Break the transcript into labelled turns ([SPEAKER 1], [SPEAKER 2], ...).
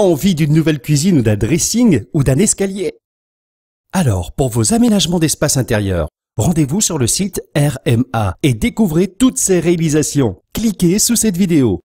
[SPEAKER 1] Envie d'une nouvelle cuisine ou d'un dressing ou d'un escalier Alors, pour vos aménagements d'espace intérieur, rendez-vous sur le site RMA et découvrez toutes ces réalisations. Cliquez sous cette vidéo.